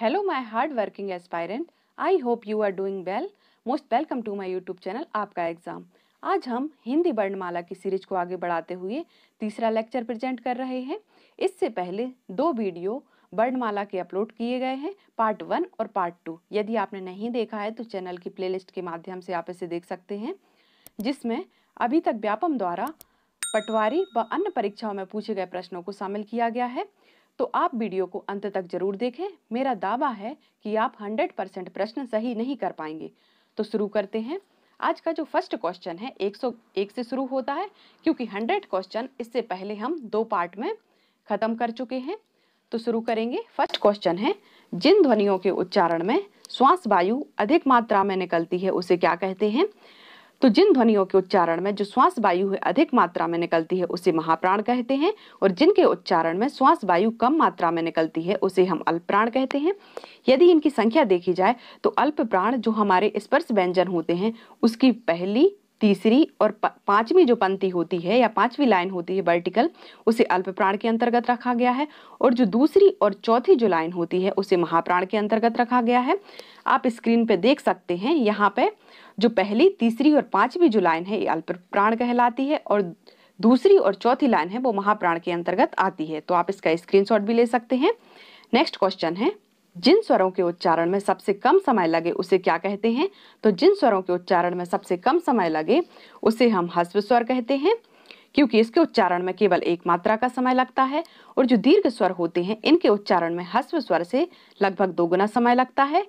hello my hard working aspirant I hope you are doing well most welcome to my YouTube channel आपका exam आज हम हिंदी वर्णमाला की series को आगे बढ़ाते हुए तीसरा लेक्चर प्रेजेंट कर रहे हैं इससे पहले दो वीडियो वर्णमाला के अपलोड किए गए हैं पार्ट वन और पार्ट टू यदि आपने नहीं देखा है तो चैनल की प्ले के माध्यम से आप इसे देख सकते हैं जिसमें अभी तक व्यापम द्वारा पटवारी व अन्य परीक्षाओं में पूछे गए प्रश्नों को शामिल किया गया है तो आप वीडियो को अंत तक जरूर देखें मेरा दावा है कि आप 100 परसेंट प्रश्न सही नहीं कर पाएंगे तो शुरू करते हैं आज का जो फर्स्ट क्वेश्चन है 101 से शुरू होता है क्योंकि 100 क्वेश्चन इससे पहले हम दो पार्ट में ख़त्म कर चुके हैं तो शुरू करेंगे फर्स्ट क्वेश्चन है जिन ध्वनियों के उच्चारण में श्वास वायु अधिक मात्रा में निकलती है उसे क्या कहते हैं तो जिन ध्वनियों के उच्चारण में जो श्वास वायु है अधिक मात्रा में निकलती है उसे महाप्राण कहते हैं और जिनके उच्चारण में श्वास वायु कम मात्रा में निकलती है उसे हम अल्प प्राण कहते हैं यदि इनकी संख्या देखी जाए तो अल्प प्राण जो हमारे स्पर्श व्यंजन होते हैं उसकी पहली तीसरी और पांचवी जो पंक्ति होती है या पांचवी लाइन होती है वर्टिकल उसे अल्प प्राण के अंतर्गत रखा गया है और जो दूसरी और चौथी जो लाइन होती है उसे महाप्राण के अंतर्गत रखा गया है आप स्क्रीन पे देख सकते हैं यहाँ पे जो पहली तीसरी और पांचवी जो लाइन है ये अल्प प्राण कहलाती है और दूसरी और चौथी लाइन है वो महाप्राण के अंतर्गत आती है तो आप इसका स्क्रीन भी ले सकते हैं नेक्स्ट क्वेश्चन है जिन स्वरों के उच्चारण में सबसे कम समय लगे उसे क्या कहते हैं तो जिन स्वरों के उच्चारण में सबसे कम समय लगे उसे हम हस्व स्वर कहते हैं क्योंकि इसके उच्चारण में केवल एक मात्रा का समय लगता है और जो दीर्घ स्वर होते हैं इनके उच्चारण में हस्व स्वर से लगभग दोगुना समय लगता है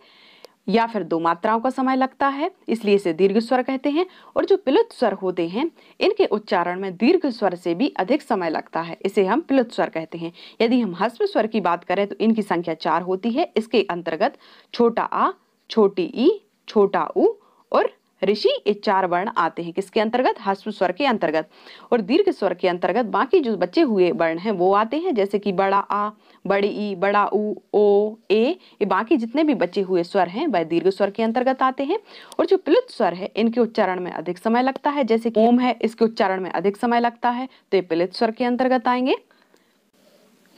या फिर दो मात्राओं का समय लगता है इसलिए इसे दीर्घ स्वर कहते हैं और जो पिलुत स्वर होते हैं इनके उच्चारण में दीर्घ स्वर से भी अधिक समय लगता है इसे हम पिलुत स्वर कहते हैं यदि हम हस्व स्वर की बात करें तो इनकी संख्या चार होती है इसके अंतर्गत छोटा आ छोटी ई छोटा ऊ और ऋषि ये चार वर्ण आते हैं किसके अंतर्गत हस्व स्वर के अंतर्गत और दीर्घ स्वर के अंतर्गत बाकी जो बचे हुए वर्ण हैं वो आते हैं जैसे कि बड़ा आ बड़ी ई बड़ा उ ओ ए ये बाकी जितने भी बचे हुए स्वर हैं वह दीर्घ स्वर के अंतर्गत आते हैं और जो प्लुत स्वर है इनके उच्चारण में अधिक समय लगता है जैसे कि ओम है इसके उच्चारण में अधिक समय लगता है तो ये प्लुत स्वर के अंतर्गत आएंगे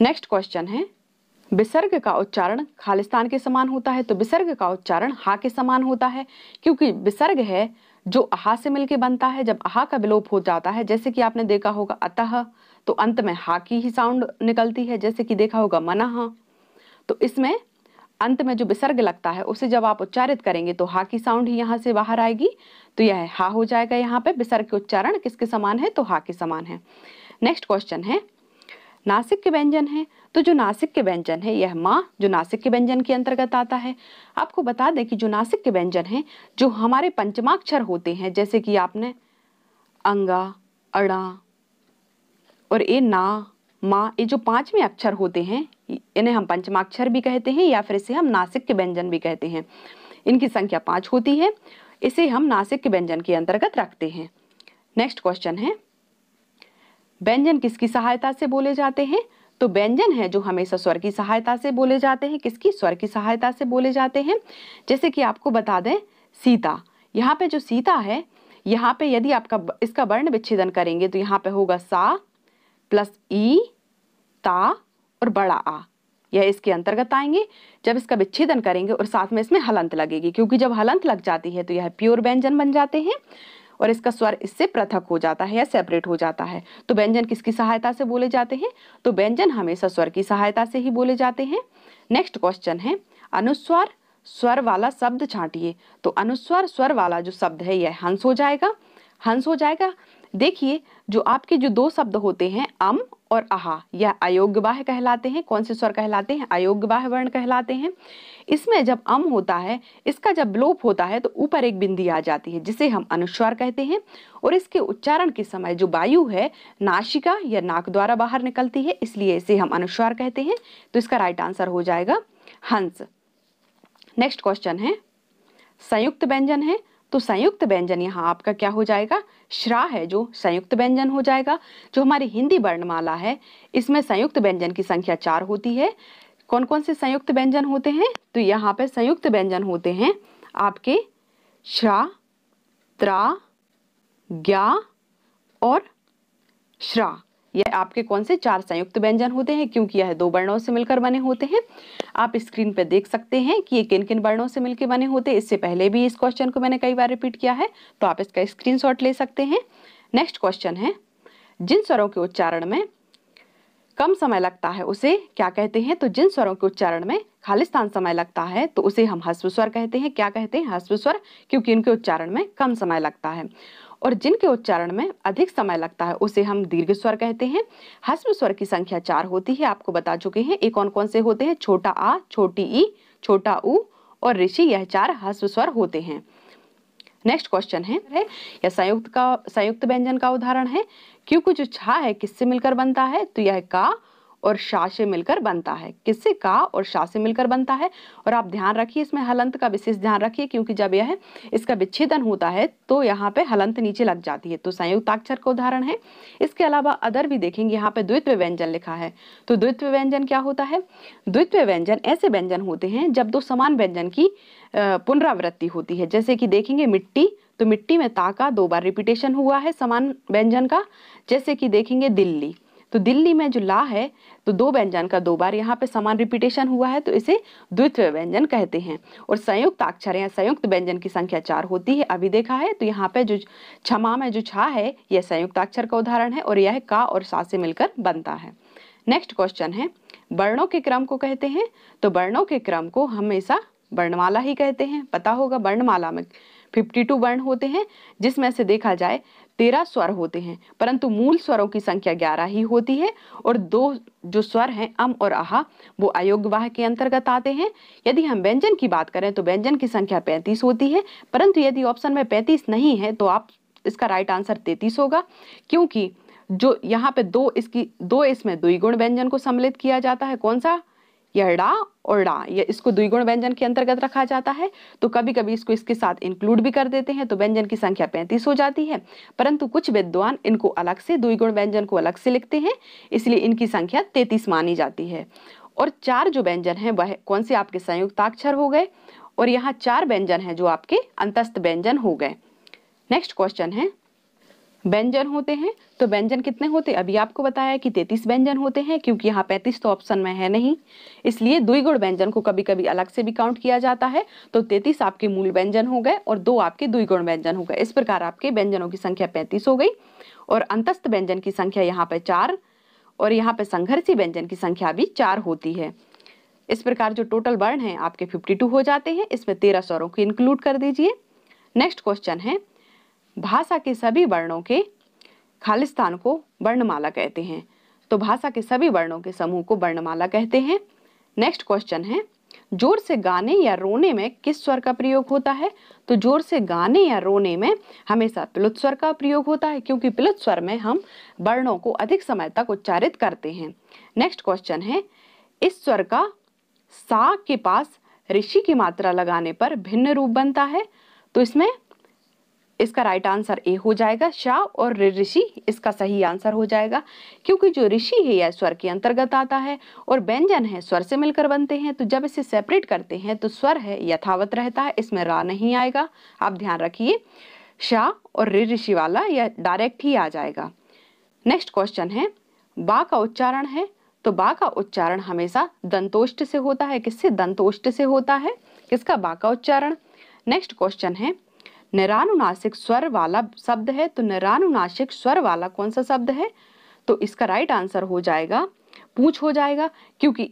नेक्स्ट क्वेश्चन है विसर्ग का उच्चारण खालिस्तान के समान होता है तो विसर्ग का उच्चारण हा के समान होता है क्योंकि विसर्ग है जो अहा से मिलके बनता है जब अहा का विलोप हो जाता है जैसे कि आपने देखा होगा अतः तो अंत में हा की ही साउंड निकलती है जैसे कि देखा होगा मना तो इसमें अंत में जो विसर्ग लगता है उसे जब आप उच्चारित करेंगे तो हा की साउंड ही यहाँ से बाहर आएगी तो यह हा हो जाएगा यहाँ पे विसर्ग के उच्चारण किसके समान है तो हा के समान है नेक्स्ट क्वेश्चन है नासिक के व्यंजन है तो जो नासिक के व्यंजन है यह माँ जो नासिक के व्यंजन के अंतर्गत आता है आपको बता दें कि जो नासिक के व्यंजन है जो हमारे पंचमाक्षर होते हैं जैसे कि आपने अंगा अड़ा और ए ना माँ ये जो पांचवें अक्षर होते हैं इन्हें हम पंचमाक्षर भी कहते हैं या फिर इसे हम नासिक के व्यंजन भी कहते हैं इनकी संख्या पांच होती है इसे हम नासिक के व्यंजन के अंतर्गत रखते हैं नेक्स्ट क्वेश्चन है व्यंजन किसकी सहायता से बोले जाते हैं तो व्यंजन है जो हमेशा स्वर की सहायता से बोले जाते हैं किसकी स्वर की सहायता से बोले जाते हैं जैसे कि आपको बता दें सीता यहाँ पे जो सीता है यहाँ पे यदि आपका इसका वर्ण विच्छेदन करेंगे तो यहाँ पे होगा सा प्लस ई ता और बड़ा आ यह इसके अंतर्गत आएंगे जब इसका विच्छेदन करेंगे और साथ में इसमें हलंत लगेगी क्योंकि जब हलंत लग जाती है तो यह प्योर व्यंजन बन जाते हैं और इसका स्वर इससे पृथक हो जाता है या सेपरेट हो जाता है तो व्यंजन किसकी सहायता से बोले जाते हैं तो व्यंजन हमेशा स्वर की सहायता से ही बोले जाते हैं नेक्स्ट क्वेश्चन है अनुस्वर स्वर वाला शब्द छाटिए तो अनुस्वर स्वर वाला जो शब्द है यह हंस हो जाएगा हंस हो जाएगा देखिए जो आपके जो दो शब्द होते हैं अम और आहा यह अयोग्य बाह्य कहलाते हैं कौन से स्वर कहलाते हैं अयोग्य बाह्य वर्ण कहलाते हैं इसमें जब अम होता है इसका जब लोप होता है तो ऊपर एक बिंदी आ जाती है जिसे हम अनुस्वर कहते हैं और इसके उच्चारण के समय जो वायु है नाशिका या नाक द्वारा बाहर निकलती है इसलिए इसे हम अनुस्वर कहते हैं तो इसका राइट आंसर हो जाएगा हंस नेक्स्ट क्वेश्चन है संयुक्त व्यंजन है तो संयुक्त व्यंजन यहाँ आपका क्या हो जाएगा श्रा है जो संयुक्त व्यंजन हो जाएगा जो हमारी हिंदी वर्णमाला है इसमें संयुक्त व्यंजन की संख्या चार होती है कौन कौन से संयुक्त व्यंजन होते हैं तो यहाँ पे संयुक्त व्यंजन होते हैं आपके श्रा त्रा ज्ञा और श्रा ये आपके कौन से चार संयुक्त व्यंजन होते हैं क्योंकि यह दो वर्णों से मिलकर बने होते हैं आप स्क्रीन पर देख सकते हैं कि ये किन किन वर्णों से मिलकर बने होते हैं इससे पहले भी इस क्वेश्चन को मैंने कई बार रिपीट किया है तो आप इसका स्क्रीन ले सकते हैं नेक्स्ट क्वेश्चन है जिन स्वरों के उच्चारण में कम समय लगता है उसे क्या कहते हैं तो जिन स्वरों के उच्चारण में खालिस्तान समय लगता है तो उसे हम हस्व स्वर कहते हैं क्या कहते हैं हस्व स्वर क्योंकि इनके उच्चारण में कम समय लगता है और जिनके उच्चारण में अधिक समय लगता है उसे हम दीर्घ स्वर कहते हैं हस्म स्वर की संख्या चार होती है आपको बता चुके हैं ये कौन कौन से होते हैं छोटा आ छोटी ई छोटा ऊ और ऋषि यह चार हस्व स्वर होते हैं नेक्स्ट क्वेश्चन है यह संयुक्त का संयुक्त व्यंजन का उदाहरण है क्यों कुछ छा है किससे मिलकर बनता है तो यह का और शा से मिलकर बनता है किससे का और शा से मिलकर बनता है और आप ध्यान रखिए इसमें हलंत का विशेष ध्यान रखिए क्योंकि जब यह इसका विच्छेदन होता है तो यहाँ पे हलंत नीचे लग जाती है तो संयुक्ताक्षर का उदाहरण है इसके अलावा अदर भी देखेंगे यहाँ पे द्वित्व व्यंजन लिखा है तो द्वित्व व्यंजन क्या होता है द्वित्व व्यंजन ऐसे व्यंजन होते हैं जब दो समान व्यंजन की पुनरावृत्ति होती है जैसे कि देखेंगे मिट्टी तो मिट्टी में ता का दो बार रिपीटेशन हुआ है समान व्यंजन का जैसे कि देखेंगे दिल्ली तो दिल्ली में जो ला है तो दो व्यंजन का दो बार यहाँ पे समान रिपीटेशन हुआ है तो इसे द्वित्व व्यंजन कहते हैं और संयुक्त अक्षर या संयुक्त व्यंजन की संख्या चार होती है अभी देखा है तो यहाँ पे जो क्षमा में जो छा है यह संयुक्त अक्षर का उदाहरण है और यह का और सा से मिलकर बनता है नेक्स्ट क्वेश्चन है वर्णों के क्रम को कहते हैं तो वर्णों के क्रम को हमेशा वर्णमाला ही कहते हैं पता होगा वर्णमाला में 52 वर्ण होते हैं जिसमें से देखा जाए तेरह स्वर होते हैं परंतु मूल स्वरों की संख्या ग्यारह ही होती है और दो जो स्वर हैं अम और आहा वो अयोग्यवाह के अंतर्गत आते हैं यदि हम व्यंजन की बात करें तो व्यंजन की संख्या पैंतीस होती है परंतु यदि ऑप्शन में पैंतीस नहीं है तो आप इसका राइट आंसर तैतीस होगा क्योंकि जो यहाँ पे दो इसकी दो इसमें द्विगुण व्यंजन को सम्मिलित किया जाता है कौन सा यड़ा ड़ा और ड़ा ये इसको द्विगुण व्यंजन के अंतर्गत रखा जाता है तो कभी कभी इसको इसके साथ इंक्लूड भी कर देते हैं तो व्यंजन की संख्या पैंतीस हो जाती है परंतु कुछ विद्वान इनको अलग से द्विगुण व्यंजन को अलग से लिखते हैं इसलिए इनकी संख्या तैतीस मानी जाती है और चार जो व्यंजन है वह कौन से आपके संयुक्ताक्षर हो गए और यहाँ चार व्यंजन है जो आपके अंतस्थ व्यंजन हो गए नेक्स्ट क्वेश्चन है व्यंजन होते हैं तो व्यंजन कितने होते अभी आपको बताया कि तैतीस व्यंजन होते हैं क्योंकि यहाँ पैंतीस तो ऑप्शन में है नहीं इसलिए द्विगुण व्यंजन को कभी कभी अलग से भी काउंट किया जाता है तो तैतीस आपके मूल व्यंजन हो गए और दो आपके द्विगुण व्यंजन हो गए इस प्रकार आपके व्यंजनों की संख्या पैंतीस हो गई और अंतस्थ व्यंजन की संख्या यहाँ पर चार और यहाँ पर संघर्षी व्यंजन की संख्या भी चार होती है इस प्रकार जो टोटल वर्ण है आपके टू हो जाते हैं इसमें तेरह स्वरों को इंक्लूड कर दीजिए नेक्स्ट क्वेश्चन है भाषा के सभी वर्णों के खालिस्तान को वर्णमाला कहते हैं तो भाषा के सभी वर्णों के समूह को वर्णमाला कहते हैं नेक्स्ट क्वेश्चन है जोर से गाने या रोने में किस स्वर का प्रयोग होता है तो जोर से गाने या रोने में हमेशा पिलुत स्वर का प्रयोग होता है क्योंकि पिलुत स्वर में हम वर्णों को अधिक समय तक उच्चारित करते हैं नेक्स्ट क्वेश्चन है इस स्वर का सा के पास ऋषि की मात्रा लगाने पर भिन्न रूप बनता है तो इसमें इसका राइट आंसर ए हो जाएगा शाह और ऋषि इसका सही आंसर हो जाएगा क्योंकि जो ऋषि है यह स्वर के अंतर्गत आता है और व्यंजन है स्वर से मिलकर बनते हैं तो जब इसे सेपरेट करते हैं तो स्वर है यथावत रहता है इसमें रा नहीं आएगा आप ध्यान रखिए शाह और ऋषि वाला यह डायरेक्ट ही आ जाएगा नेक्स्ट क्वेश्चन है बा का उच्चारण है तो बा का उच्चारण हमेशा दंतोष्ट से होता है किससे दंतोष्ट से होता है किसका बा का उच्चारण नेक्स्ट क्वेश्चन है निरानुनाशिक स्वर वाला शब्द है तो निरानुनाशिक स्वर वाला कौन सा शब्द है तो इसका राइट आंसर हो जाएगा पूछ हो जाएगा क्योंकि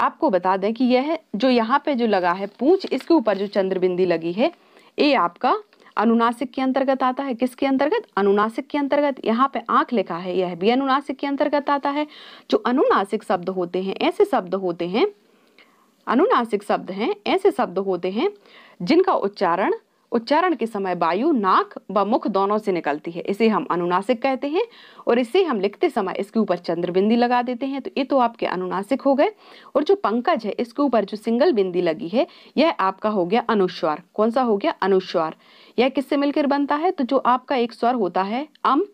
आपको बता दें कि यह जो यहाँ पे जो लगा है पूछ इसके ऊपर जो चंद्रबिंदी लगी है ये आपका अनुनासिक के अंतर्गत आता है किसके अंतर्गत अनुनासिक के अंतर्गत यहाँ पे आंख लिखा है यह भी अनुनासिक के अंतर्गत आता है जो अनुनासिक शब्द होते हैं ऐसे शब्द होते हैं अनुनासिक शब्द हैं ऐसे शब्द होते हैं जिनका उच्चारण उच्चारण के समय वायु नाक व मुख दोनों से निकलती है इसे हम अनुनासिक कहते हैं और इसे हम लिखते समय इसके ऊपर चंद्र बिंदी लगा देते हैं तो ये तो आपके अनुनासिक हो गए और जो पंकज है इसके ऊपर जो सिंगल बिंदी लगी है यह आपका हो गया अनुस्वार कौन सा हो गया अनुस्वार यह किससे मिलकर बनता है तो जो आपका एक स्वर होता है अम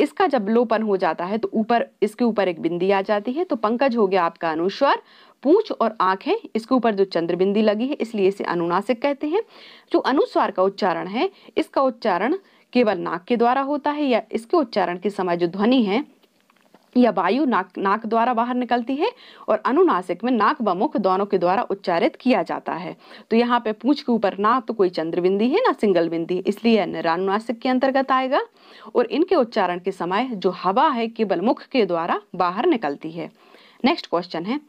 इसका जब लोपन हो जाता है तो ऊपर इसके ऊपर एक बिंदी आ जाती है तो पंकज हो गया आपका अनुस्वर पूंछ और आंख है इसके ऊपर जो चंद्रबिंदी लगी है इसलिए इसे अनुनासिक कहते हैं जो अनुस्वार का उच्चारण है इसका उच्चारण केवल नाक के द्वारा होता है या इसके उच्चारण के समय जो ध्वनि है या वायु नाक नाक द्वारा बाहर निकलती है और अनुनासिक में नाक व मुख दोनों के द्वारा उच्चारित किया जाता है तो यहाँ पे पूछ के ऊपर ना तो कोई चंद्रबिंदी है ना सिंगल बिंदी इसलिए निरानुनासिक के अंतर्गत आएगा और इनके उच्चारण के समय जो हवा है केवल मुख के द्वारा बाहर निकलती है नेक्स्ट क्वेश्चन है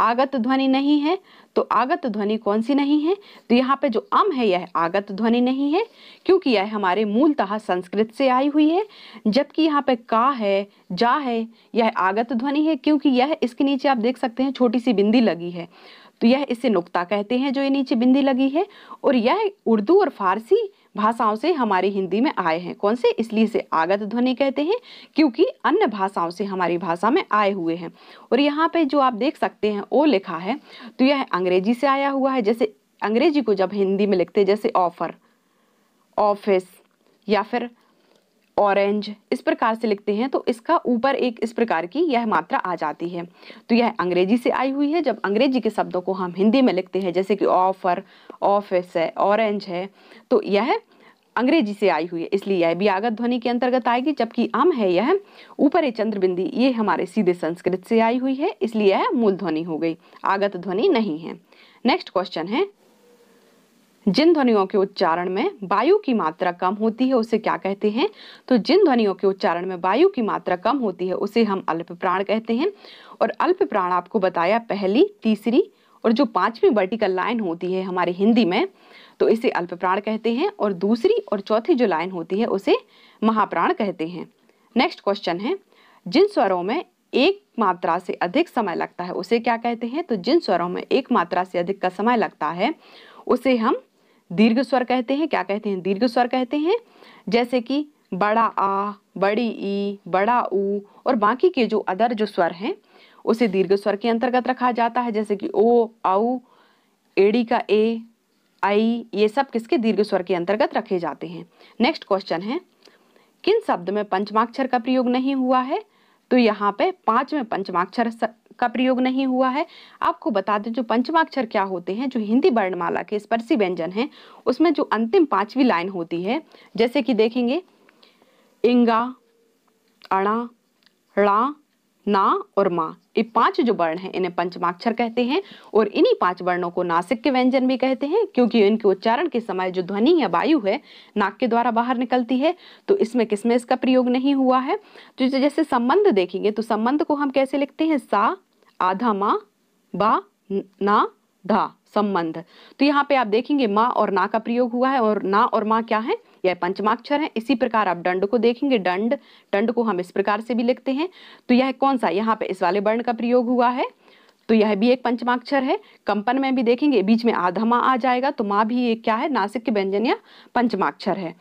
आगत ध्वनि नहीं है तो आगत ध्वनि कौन सी नहीं है तो यहाँ पे जो अम है यह आगत ध्वनि नहीं है क्योंकि यह हमारे मूलतः संस्कृत से आई हुई है जबकि यहाँ पे का है जा है यह आगत ध्वनि है क्योंकि यह इसके नीचे आप देख सकते हैं छोटी सी बिंदी लगी है तो यह इसे नुक्ता कहते हैं जो ये नीचे बिंदी लगी है और यह उर्दू और फारसी भाषाओं से हमारी हिंदी में आए हैं कौन से इसलिए इसे आगत ध्वनि कहते हैं क्योंकि अन्य भाषाओं से हमारी भाषा में आए हुए हैं और यहाँ पे जो आप देख सकते हैं ओ लिखा है तो यह अंग्रेजी से आया हुआ है जैसे अंग्रेजी को जब हिंदी में लिखते हैं जैसे ऑफर ऑफिस या फिर ऑरेंज इस प्रकार से लिखते हैं तो इसका ऊपर एक इस प्रकार की यह मात्रा आ जाती है तो यह अंग्रेजी से आई हुई है जब अंग्रेजी के शब्दों को हम हिंदी में लिखते हैं जैसे कि ऑफर ऑफिस है ऑरेंज है तो यह अंग्रेजी से आई हुई है इसलिए यह भी आगत ध्वनि के अंतर्गत आएगी जबकि अम है यह ऊपर चंद्र चंद्रबिंदी ये हमारे सीधे संस्कृत से आई हुई है इसलिए यह मूल ध्वनि हो गई आगत ध्वनि नहीं है नेक्स्ट क्वेश्चन है जिन ध्वनियों के उच्चारण में वायु की मात्रा कम होती है उसे क्या कहते हैं तो जिन ध्वनियों के उच्चारण में वायु की मात्रा कम होती है उसे हम अल्प प्राण कहते हैं और अल्प प्राण आपको बताया पहली तीसरी और जो पांचवी वर्टिकल लाइन होती है हमारे हिंदी में तो इसे अल्प प्राण कहते हैं और दूसरी और चौथी जो लाइन होती है उसे महाप्राण कहते हैं नेक्स्ट क्वेश्चन है जिन स्वरों में एक मात्रा से अधिक समय लगता है उसे क्या कहते हैं तो जिन स्वरों में एक मात्रा से अधिक का समय लगता है उसे हम दीर्घ स्वर कहते हैं क्या कहते हैं दीर्घ स्वर कहते हैं जैसे कि बड़ा आ बड़ी ई बड़ा ऊ और बाकी के जो अदर जो स्वर हैं उसे दीर्घ स्वर के अंतर्गत रखा जाता है जैसे कि ओ आऊ एडी का ए आई ये सब किसके दीर्घ स्वर के अंतर्गत रखे जाते हैं नेक्स्ट क्वेश्चन है किन शब्द में पंचमाक्षर का प्रयोग नहीं हुआ है तो यहाँ पे पांच में पंचमाक्षर का प्रयोग नहीं हुआ है आपको बता दें जो पंचमाक्षर क्या होते हैं जो हिंदी वर्णमाला के स्पर्शी व्यंजन हैं उसमें जो अंतिम पांचवी लाइन होती है जैसे कि देखेंगे इंगा अणा णा ना और मा ये पांच जो वर्ण हैं इन्हें पंचमाक्षर कहते हैं और इन्हीं पांच वर्णों को नासिक के व्यंजन भी कहते हैं क्योंकि इनके उच्चारण के समय जो ध्वनि या वायु है नाक के द्वारा बाहर निकलती है तो इसमें किसमें इसका प्रयोग नहीं हुआ है तो जैसे संबंध देखेंगे तो संबंध को हम कैसे लिखते हैं सा आधा माँ बा ना धा संबंध तो यहाँ पे आप देखेंगे माँ और ना का प्रयोग हुआ है और ना और माँ क्या है यह पंचमाक्षर है इसी प्रकार आप दंड को देखेंगे दंड दंड को हम इस प्रकार से भी लिखते हैं तो यह कौन सा यहाँ पे इस वाले वर्ण का प्रयोग हुआ है तो यह भी एक पंचमाक्षर है कंपन में भी देखेंगे बीच में आधा माँ आ जाएगा तो माँ भी ये क्या है नासिक के व्यंजन या पंचमाक्षर है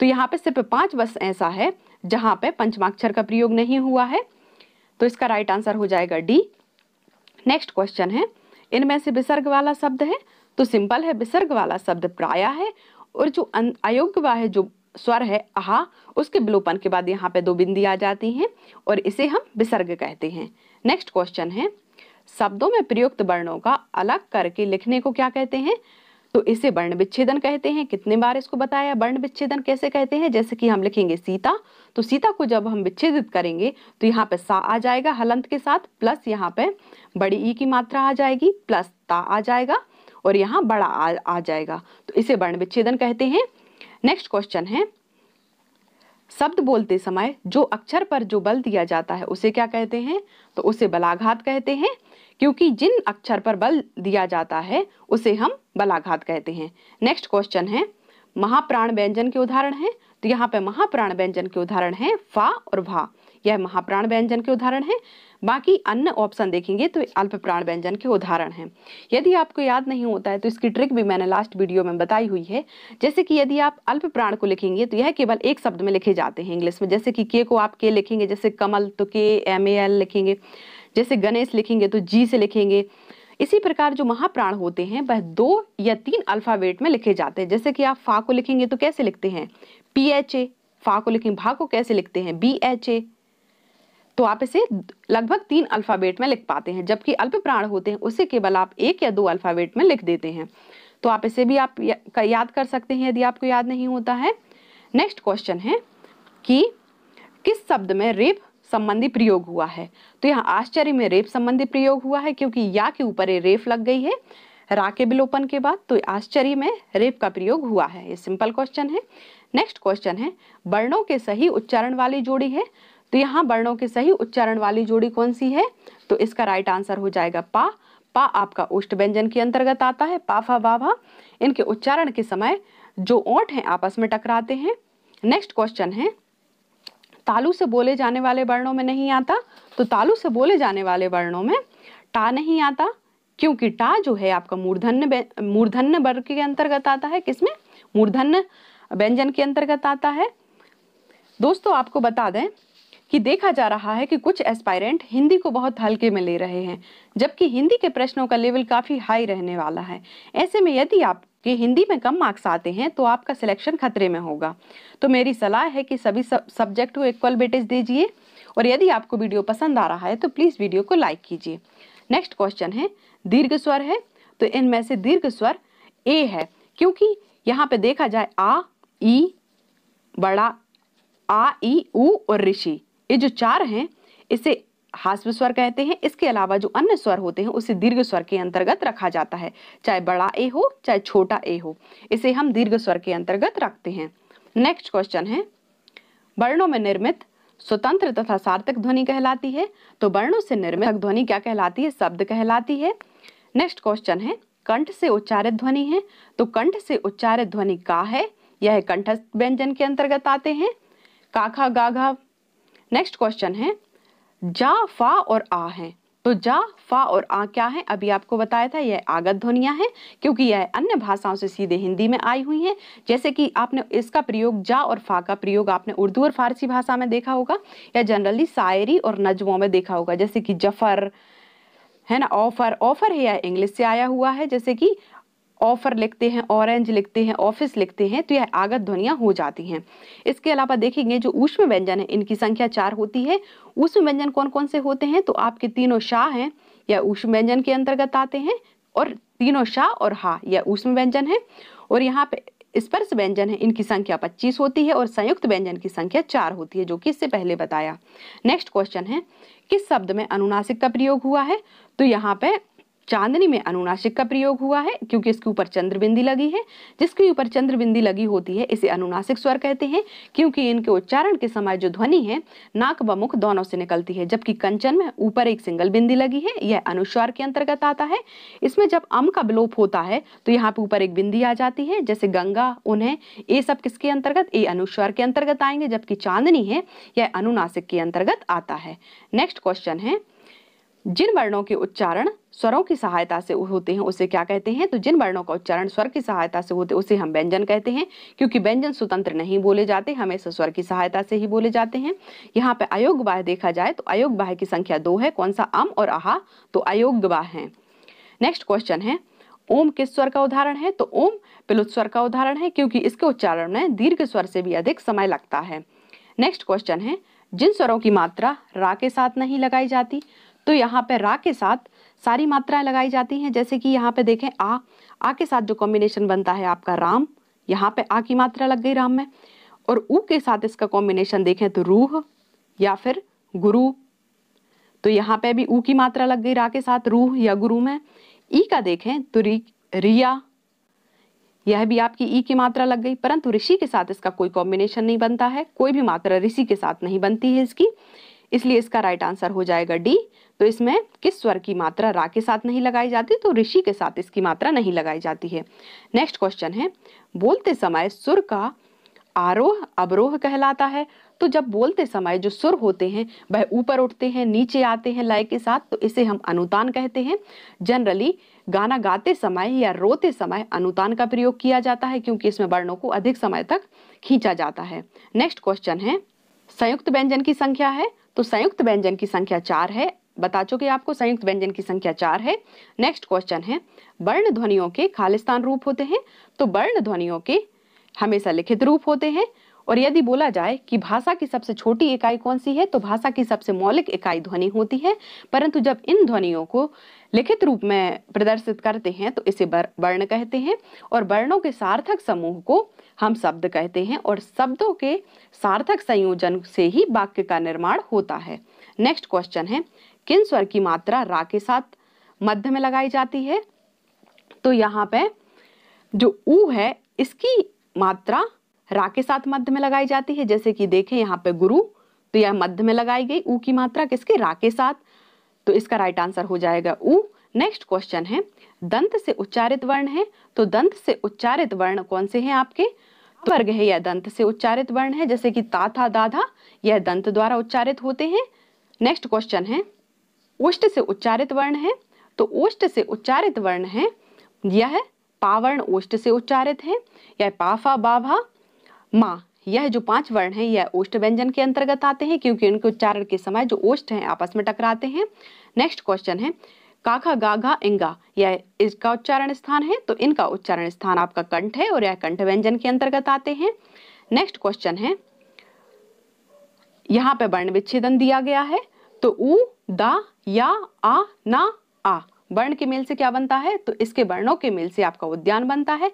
तो यहाँ पे सिर्फ पांच बस ऐसा है जहाँ पे पंचमाक्षर का प्रयोग नहीं हुआ है तो इसका राइट आंसर हो जाएगा डी नेक्स्ट क्वेश्चन है इनमें से विसर्ग वाला शब्द है तो सिंपल है विसर्ग वाला शब्द प्राय है और जो अयोग्य वाह जो स्वर है आहा उसके विलोपन के बाद यहाँ पे दो बिंदी आ जाती हैं और इसे हम विसर्ग कहते हैं नेक्स्ट क्वेश्चन है शब्दों में प्रयुक्त वर्णों का अलग करके लिखने को क्या कहते हैं तो इसे वर्ण विच्छेदन कहते हैं कितने बार इसको बताया वर्ण विच्छेदन कैसे कहते हैं जैसे कि हम लिखेंगे सीता तो सीता को जब हम विच्छेदित करेंगे तो यहाँ पे सा आ जाएगा हलंत के साथ प्लस यहाँ पे बड़ी ई की मात्रा आ जाएगी प्लस ता आ जाएगा और यहाँ बड़ा आ, आ जाएगा तो इसे वर्ण विच्छेदन कहते हैं नेक्स्ट क्वेश्चन है शब्द बोलते समय जो अक्षर पर जो बल दिया जाता है उसे क्या कहते हैं तो उसे बलाघात कहते हैं क्योंकि जिन अक्षर पर बल दिया जाता है उसे हम बलाघात कहते हैं नेक्स्ट क्वेश्चन है महाप्राण व्यंजन के उदाहरण है तो यहाँ पे महाप्राण व्यंजन के उदाहरण है फा और भा यह महाप्राण व्यंजन के उदाहरण है बाकी अन्य ऑप्शन देखेंगे तो अल्प प्राण व्यंजन के उदाहरण हैं यदि आपको याद नहीं होता है तो इसकी ट्रिक भी मैंने लास्ट वीडियो में बताई हुई है जैसे कि यदि आप अल्प प्राण को लिखेंगे तो यह केवल एक शब्द में लिखे जाते हैं इंग्लिश में जैसे कि के को आप के लिखेंगे जैसे कमल तो के एम ए एल लिखेंगे जैसे गणेश लिखेंगे तो जी से लिखेंगे इसी प्रकार जो महाप्राण होते हैं वह दो या तीन अल्फाबेट में लिखे जाते हैं जैसे कि आप फा को लिखेंगे तो कैसे लिखते हैं पी एच ए फा को लिखेंगे भा को कैसे लिखते हैं बी एच ए तो आप इसे लगभग तीन अल्फ़ाबेट में लिख पाते हैं जबकि अल्प प्राण होते हैं उसे केवल आप एक या दो अल्फ़ाबेट में लिख देते हैं तो आप इसे भी आप याद कर सकते हैं यदि आपको याद नहीं होता है नेक्स्ट क्वेश्चन है कि किस शब्द में रेप संबंधी प्रयोग हुआ है तो यहाँ आश्चर्य में रेप संबंधी प्रयोग हुआ है क्योंकि या के ऊपर ये रेफ लग गई है रा के विलोपन के बाद तो आश्चर्य में रेप का प्रयोग हुआ है ये सिंपल क्वेश्चन है नेक्स्ट क्वेश्चन है वर्णों के सही उच्चारण वाली जोड़ी है तो यहाँ वर्णों के सही उच्चारण वाली जोड़ी कौन सी है तो इसका राइट आंसर हो जाएगा पा पा आपका उष्ट व्यंजन के अंतर्गत आता है पाफा बाभा इनके उच्चारण के समय जो ओठ हैं आपस में टकराते हैं नेक्स्ट क्वेश्चन है तालु से बोले जाने वाले वर्णों में नहीं आता तो तालु से बोले जाने वाले वर्णों में टा नहीं आता क्योंकि टा जो है आपका मूर्धन्य मूर्धन्य वर्ग के अंतर्गत आता है किसमें मूर्धन्य व्यंजन के अंतर्गत आता है दोस्तों आपको बता दें कि देखा जा रहा है कि कुछ एस्पायरेंट हिंदी को बहुत हल्के में ले रहे हैं जबकि हिंदी के प्रश्नों का लेवल काफ़ी हाई रहने वाला है ऐसे में यदि आप कि हिंदी में कम मार्क्स आते हैं तो आपका सिलेक्शन खतरे में होगा तो मेरी सलाह है कि सभी सब्जेक्ट को इक्वल बेटेज दीजिए और यदि आपको वीडियो पसंद आ रहा है तो प्लीज़ वीडियो को लाइक कीजिए नेक्स्ट क्वेश्चन है दीर्घ स्वर है तो इनमें से दीर्घ स्वर ए है क्योंकि यहाँ पे देखा जाए आ ई बड़ा आ ई ऊ और ऋषि ये जो चार हैं इसे हास्व स्वर कहते हैं इसके अलावा जो अन्य स्वर होते हैं उसे दीर्घ स्वर के अंतर्गत रखा जाता है चाहे बड़ा ए हो चाहे छोटा ए हो इसे हम दीर्घ स्वर के अंतर्गत रखते हैं नेक्स्ट क्वेश्चन है वर्णों में निर्मित स्वतंत्र तथा सार्थक ध्वनि कहलाती है तो वर्णों से निर्मित ध्वनि क्या कहलाती है शब्द कहलाती है नेक्स्ट क्वेश्चन है कंठ से उच्चारित ध्वनि है तो कंठ से उच्चारित ध्वनि का है यह कंठस्थ व्यंजन के अंतर्गत आते हैं काखा गाघा नेक्स्ट क्वेश्चन है जा फा और आ हैं तो जा फा और आ क्या है अभी आपको बताया था यह आगत ध्वनिया है क्योंकि यह अन्य भाषाओं से सीधे हिंदी में आई हुई हैं जैसे कि आपने इसका प्रयोग जा और फा का प्रयोग आपने उर्दू और फारसी भाषा में देखा होगा या जनरली शायरी और नजमों में देखा होगा जैसे कि जफर है ना ऑफर ऑफर है यह इंग्लिश से आया हुआ है जैसे कि ऑफर लिखते हैं ऑरेंज लिखते हैं ऑफिस लिखते हैं तो यह आगत ध्वनियाँ हो जाती हैं इसके अलावा देखेंगे जो ऊष्म व्यंजन है इनकी संख्या चार होती है ऊष्म व्यंजन कौन कौन से होते हैं तो आपके तीनों शाह हैं या ऊष्म व्यंजन के अंतर्गत आते हैं और तीनों शाह और हा यह ऊष्म व्यंजन है और यहाँ पे स्पर्श व्यंजन है इनकी संख्या पच्चीस होती है और संयुक्त व्यंजन की संख्या चार होती है जो कि इससे पहले बताया नेक्स्ट क्वेश्चन है किस शब्द में अनुनासिक का प्रयोग हुआ है तो यहाँ पे चांदनी में अनुनासिक का प्रयोग हुआ है क्योंकि इसके ऊपर चंद्रबिंदी लगी है जिसके ऊपर चंद्रबिंदी लगी होती है इसे अनुनासिक स्वर कहते हैं क्योंकि इनके उच्चारण के समय जो ध्वनि है नाक व मुख दोनों से निकलती है जबकि कंचन में ऊपर एक सिंगल बिंदी लगी है यह अनुस्वर के अंतर्गत आता है इसमें जब अम का विलोप होता है तो यहाँ पे ऊपर एक बिंदी आ जाती है जैसे गंगा उन्हें ये सब किसके अंतर्गत ये अनुस्वर के अंतर्गत आएंगे जबकि चांदनी है यह अनुनासिक के अंतर्गत आता है नेक्स्ट क्वेश्चन है जिन वर्णों के उच्चारण स्वरों की सहायता से होते हैं उसे क्या कहते हैं तो जिन वर्णों का उच्चारण स्वर की सहायता से होते उसे हम व्यंजन कहते हैं क्योंकि व्यंजन स्वतंत्र नहीं बोले जाते हमेशा स्वर की सहायता से ही बोले जाते हैं यहाँ पे अयोग्य बाह देखा जाए तो अयोग्य बाह की संख्या दो है कौन सा अम और आहा तो अयोग्य बाह है नेक्स्ट क्वेश्चन है ओम किस स्वर का उदाहरण है तो ओम पिलुत स्वर का उदाहरण है क्योंकि इसके उच्चारण में दीर्घ स्वर से भी अधिक समय लगता है नेक्स्ट क्वेश्चन है जिन स्वरों की मात्रा रा के साथ नहीं लगाई जाती तो यहाँ पर रा के साथ सारी मात्राएं लगाई जाती हैं जैसे कि यहाँ पे देखें आ आ के साथ जो कॉम्बिनेशन बनता है आपका राम यहाँ पे आ की मात्रा लग गई राम में और ऊ के साथ इसका कॉम्बिनेशन देखें तो रूह या फिर गुरु तो यहाँ पे भी ऊ की मात्रा लग गई रा के साथ रूह या गुरु में ई का देखें तो री रिया यह भी आपकी ई की मात्रा लग गई परंतु ऋषि के साथ इसका कोई कॉम्बिनेशन नहीं बनता है कोई भी मात्रा ऋषि के साथ नहीं बनती है इसकी इसलिए इसका राइट आंसर हो जाएगा डी तो इसमें किस स्वर की मात्रा रा के साथ नहीं लगाई जाती तो ऋषि के साथ इसकी मात्रा नहीं लगाई जाती है नेक्स्ट क्वेश्चन है बोलते समय सुर का आरोह अवरोह कहलाता है तो जब बोलते समय जो सुर होते हैं वह ऊपर उठते हैं नीचे आते हैं लय के साथ तो इसे हम अनुतान कहते हैं जनरली गाना गाते समय या रोते समय अनुतान का प्रयोग किया जाता है क्योंकि इसमें वर्णों को अधिक समय तक खींचा जाता है नेक्स्ट क्वेश्चन है संयुक्त व्यंजन की संख्या है तो संयुक्त व्यंजन की संख्या चार है बता चुके आपको संयुक्त व्यंजन की संख्या चार है नेक्स्ट क्वेश्चन है वर्ण ध्वनियों के खालिस्तान रूप होते हैं तो वर्ण ध्वनियों के हमेशा लिखित रूप होते हैं और यदि बोला जाए कि भाषा की सबसे छोटी इकाई कौन सी है तो भाषा की सबसे मौलिक इकाई ध्वनि होती है परंतु जब इन ध्वनियों को लिखित रूप में प्रदर्शित करते हैं तो इसे वर्ण कहते हैं और वर्णों के सार्थक समूह को हम शब्द कहते हैं और शब्दों के सार्थक संयोजन से ही वाक्य का निर्माण होता है नेक्स्ट क्वेश्चन है किन स्वर की मात्रा रा के साथ मध्य में लगाई जाती है तो यहाँ पे जो ऊ है इसकी मात्रा रा के साथ मध्य में लगाई जाती है जैसे कि देखें यहाँ पे गुरु तो यह मध्य में लगाई गई ऊ की मात्रा किसके रा के साथ तो इसका राइट आंसर हो जाएगा ऊ नेक्स्ट क्वेश्चन है दंत से उच्चारित वर्ण है तो दंत से उच्चारित वर्ण कौन से हैं आपके तो वर्ग है यह दंत से उच्चारित वर्ण है जैसे कि ताथा दाधा यह दंत द्वारा उच्चारित होते हैं नेक्स्ट क्वेश्चन है उष्ट से उच्चारित वर्ण है तो ओष्ट से उच्चारित वर्ण है यह पावर्ण ओष्ट से उच्चारित है यह पाफा बाभा मा यह जो पांच वर्ण है यह ओष्ट व्यंजन के अंतर्गत आते हैं क्योंकि उनके उच्चारण के समय जो ओष्ट है आपस में टकराते हैं नेक्स्ट क्वेश्चन है काखा गाघा इंगा यह इसका उच्चारण स्थान है तो इनका उच्चारण स्थान आपका कंठ है और यह कंठ व्यंजन के अंतर्गत आते हैं नेक्स्ट क्वेश्चन है यहाँ पे वर्ण विच्छेदन दिया गया है तो उ दा या आ ना आ वर्ण के मेल से क्या बनता है तो इसके वर्णों के मेल से आपका उद्यान बनता है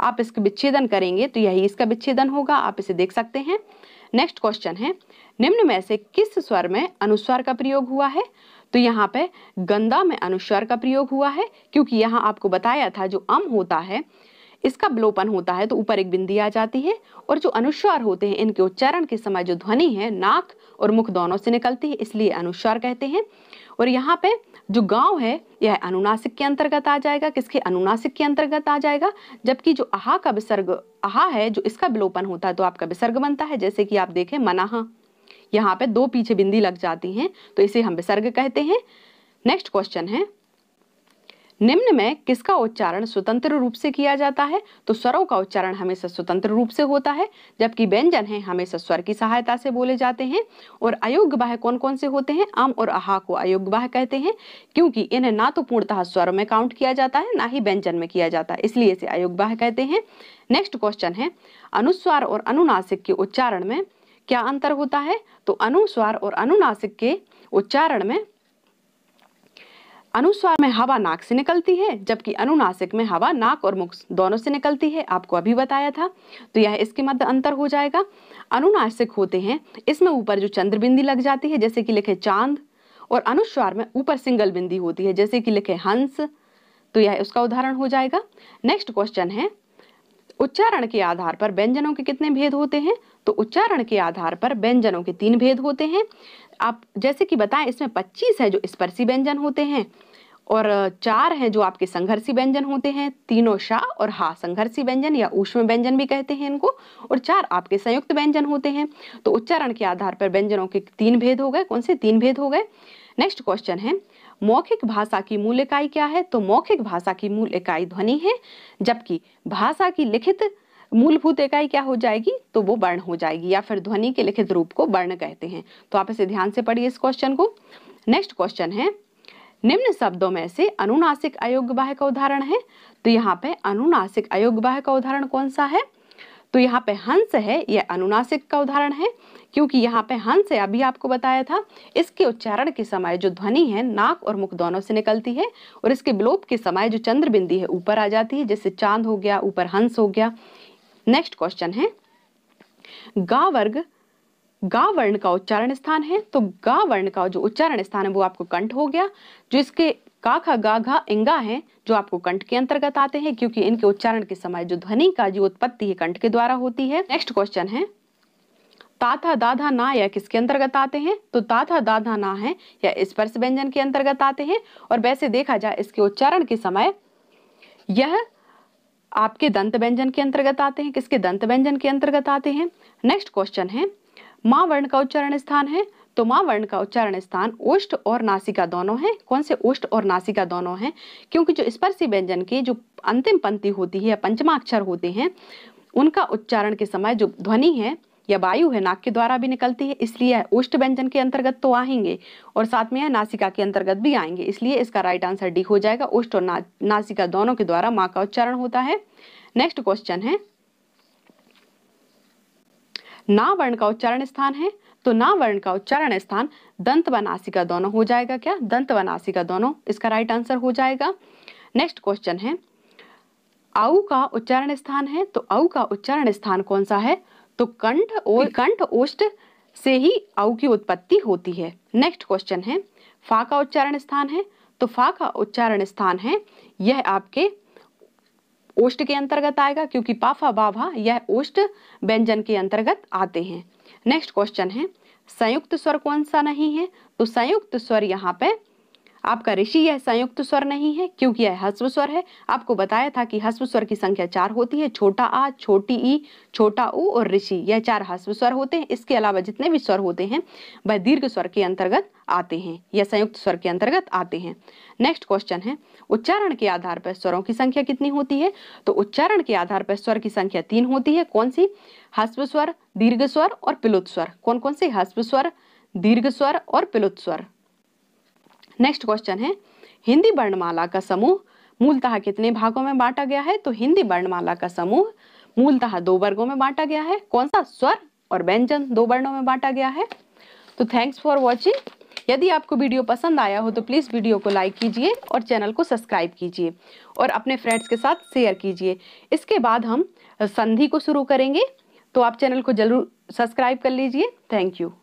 आप इसका विच्छेदन करेंगे तो यही इसका विच्छेदन होगा आप इसे देख सकते हैं नेक्स्ट क्वेश्चन है निम्न में से किस स्वर में अनुस्वार का प्रयोग हुआ है तो यहाँ पे गंदा में अनुस्वार का प्रयोग हुआ है क्योंकि यहाँ आपको बताया था जो अम होता है इसका ब्लोपन होता है तो ऊपर एक बिंदी आ जाती है और जो अनुस्वार होते हैं इनके उच्चारण के समय जो ध्वनि है नाक और मुख दोनों से निकलती है इसलिए अनुस्वार कहते हैं और यहाँ पे जो गांव है यह अनुनासिक के अंतर्गत आ जाएगा किसके अनुनासिक के अंतर्गत आ जाएगा जबकि जो अहा का विसर्ग अहा है जो इसका विलोपन होता है तो आपका विसर्ग बनता है जैसे कि आप देखें मनाहा यहाँ पे दो पीछे बिंदी लग जाती हैं तो इसे हम विसर्ग कहते हैं नेक्स्ट क्वेश्चन है निम्न में किसका उच्चारण स्वतंत्र रूप से किया जाता है तो स्वरों का उच्चारण हमेशा स्वतंत्र रूप से होता है जबकि व्यंजन है हमेशा स्वर की सहायता से बोले जाते हैं और अयोग्य बाह्य कौन कौन से होते हैं आम और अहा को अयोग्य बाह्य कहते हैं क्योंकि इन्हें ना तो पूर्णतः स्वर में काउंट किया जाता है ना ही व्यंजन में किया जाता है इसलिए इसे अयोग्य बाह्य कहते हैं नेक्स्ट क्वेश्चन है अनुस्वार और अनुनासिक के उच्चारण में क्या अंतर होता है तो अनुस्वार और अनुनासिक के उच्चारण में अनुस्वार में हवा नाक से निकलती है जबकि अनुनासिक में हवा नाक और मुख दोनों से निकलती है आपको अभी बताया था तो यह इसके मध्य अंतर हो जाएगा अनुनासिक होते हैं इसमें ऊपर जो चंद्र बिंदी लग जाती है जैसे कि लिखे चांद और अनुस्वार में ऊपर सिंगल बिंदी होती है जैसे कि लिखे हंस तो यह उसका उदाहरण हो जाएगा नेक्स्ट क्वेश्चन है उच्चारण के आधार पर व्यंजनों के कितने भेद होते हैं तो उच्चारण के आधार पर व्यंजनों के तीन भेद होते हैं आप जैसे कि बताएं इसमें 25 है जो स्पर्शी व्यंजन होते हैं और चार हैं जो आपके संघर्षी व्यंजन होते हैं तीनों शाह और हा संघर्षी व्यंजन या ऊष्म व्यंजन भी कहते हैं इनको और चार आपके संयुक्त व्यंजन होते हैं तो उच्चारण के आधार पर व्यंजनों के तीन भेद हो गए कौन से तीन भेद हो गए नेक्स्ट क्वेश्चन है मौखिक भाषा की मूल इकाई क्या है तो मौखिक भाषा की मूल इकाई ध्वनि है जबकि भाषा की लिखित मूलभूत इकाई क्या हो जाएगी तो वो वर्ण हो जाएगी या फिर ध्वनि के लिखित रूप को वर्ण कहते हैं तो आप इसे ध्यान से पढ़िए इस क्वेश्चन को नेक्स्ट क्वेश्चन है निम्न शब्दों में से अनुनासिक अयोग्य बाह्य का उदाहरण है तो यहाँ पे अनुनासिक अयोग्य बाह्य का उदाहरण कौन सा है तो यहाँ पे हंस है यह अनुनासिक का उदाहरण है क्योंकि यहाँ पे हंस है अभी आपको बताया था इसके उच्चारण के समय जो ध्वनि है नाक और मुख दोनों से निकलती है और इसके विलोप के समय जो चंद्र बिंदी है ऊपर आ जाती है जैसे चांद हो गया ऊपर हंस हो गया नेक्स्ट क्वेश्चन है गा वर्ग गा वर्ण का उच्चारण स्थान है तो गा वर्ण का जो उच्चारण स्थान है वो आपको कंठ हो गया जो इसके काखा गा घा इंगा है जो आपको कंठ के अंतर्गत आते हैं क्योंकि इनके उच्चारण के समय जो ध्वनि का जो उत्पत्ति है कंठ के द्वारा होती है नेक्स्ट क्वेश्चन है ताथा दाधा ना या किसके अंतर्गत आते हैं तो ताथा दाधा ना है या स्पर्श व्यंजन के अंतर्गत आते हैं और वैसे देखा जाए इसके उच्चारण के समय यह आपके दंत व्यंजन के अंतर्गत आते हैं किसके दंत व्यंजन के अंतर्गत आते हैं नेक्स्ट क्वेश्चन है माँ वर्ण का उच्चारण स्थान है तो माँ वर्ण का उच्चारण स्थान ओष्ठ और नासिका दोनों है कौन से ओष्ठ और नासिका दोनों है क्योंकि जो स्पर्शी व्यंजन की जो अंतिम पंक्ति होती है पंचमाक्षर होते हैं उनका उच्चारण के समय जो ध्वनि है या वायु है नाक के द्वारा भी निकलती है इसलिए उष्ट व्यंजन के अंतर्गत तो आएंगे और साथ में यह नासिका के अंतर्गत भी आएंगे इसलिए इसका राइट आंसर डी हो जाएगा उष्ट और ना, नासिका दोनों के द्वारा माँ का उच्चारण होता है नेक्स्ट क्वेश्चन है ना वर्ण का उच्चारण स्थान है तो ना वर्ण का उच्चारण स्थान दंत व नासिका दोनों हो जाएगा क्या दंत व नासिका दोनों इसका राइट आंसर हो जाएगा नेक्स्ट क्वेश्चन है औ का उच्चारण स्थान है तो औ का उच्चारण स्थान कौन सा है तो कंठ और कंठ ओष्ट से ही औ की उत्पत्ति होती है नेक्स्ट क्वेश्चन है फा का उच्चारण स्थान है तो फा का उच्चारण स्थान है यह आपके ओष्ट के अंतर्गत आएगा क्योंकि पाफा बाभा यह ओष्ट व्यंजन के अंतर्गत आते हैं नेक्स्ट क्वेश्चन है संयुक्त स्वर कौन सा नहीं है तो संयुक्त स्वर यहाँ पे आपका ऋषि यह संयुक्त स्वर नहीं है क्योंकि यह हस्व स्वर है आपको बताया था कि हस्व स्वर की संख्या चार होती है छोटा आ छोटी ई छोटा ऊ और ऋषि यह चार हस्व स्वर होते हैं इसके अलावा जितने भी स्वर होते हैं वह दीर्घ स्वर के अंतर्गत आते हैं यह संयुक्त स्वर के अंतर्गत आते हैं नेक्स्ट क्वेश्चन है उच्चारण के आधार पर स्वरों की संख्या कितनी होती है तो उच्चारण के आधार पर स्वर की संख्या तीन होती है कौन सी हस्व स्वर दीर्घ स्वर और पिलुत स्वर कौन कौन से हस्व स्वर दीर्घ स्वर और पिलुत स्वर नेक्स्ट क्वेश्चन है हिंदी वर्णमाला का समूह मूलतः कितने भागों में बांटा गया है तो हिंदी वर्णमाला का समूह मूलतः दो वर्गों में बांटा गया है कौन सा स्वर और व्यंजन दो वर्णों में बांटा गया है तो थैंक्स फॉर वॉचिंग यदि आपको वीडियो पसंद आया हो तो प्लीज़ वीडियो को लाइक कीजिए और चैनल को सब्सक्राइब कीजिए और अपने फ्रेंड्स के साथ शेयर कीजिए इसके बाद हम संधि को शुरू करेंगे तो आप चैनल को जरूर सब्सक्राइब कर लीजिए थैंक यू